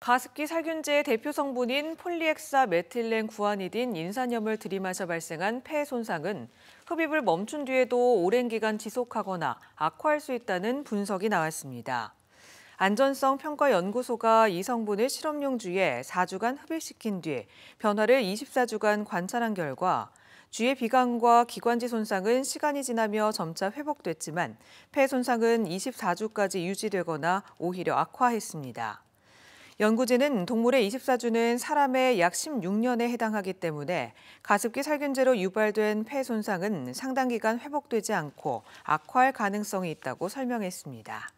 가습기 살균제의 대표 성분인 폴리엑사 메틸렌 구아니딘 인산염을 들이마셔 발생한 폐 손상은 흡입을 멈춘 뒤에도 오랜 기간 지속하거나 악화할 수 있다는 분석이 나왔습니다. 안전성 평가 연구소가 이 성분을 실험용주에 4주간 흡입시킨 뒤 변화를 24주간 관찰한 결과 주의 비강과 기관지 손상은 시간이 지나며 점차 회복됐지만 폐 손상은 24주까지 유지되거나 오히려 악화했습니다. 연구진은 동물의 24주는 사람의 약 16년에 해당하기 때문에 가습기 살균제로 유발된 폐 손상은 상당 기간 회복되지 않고 악화할 가능성이 있다고 설명했습니다.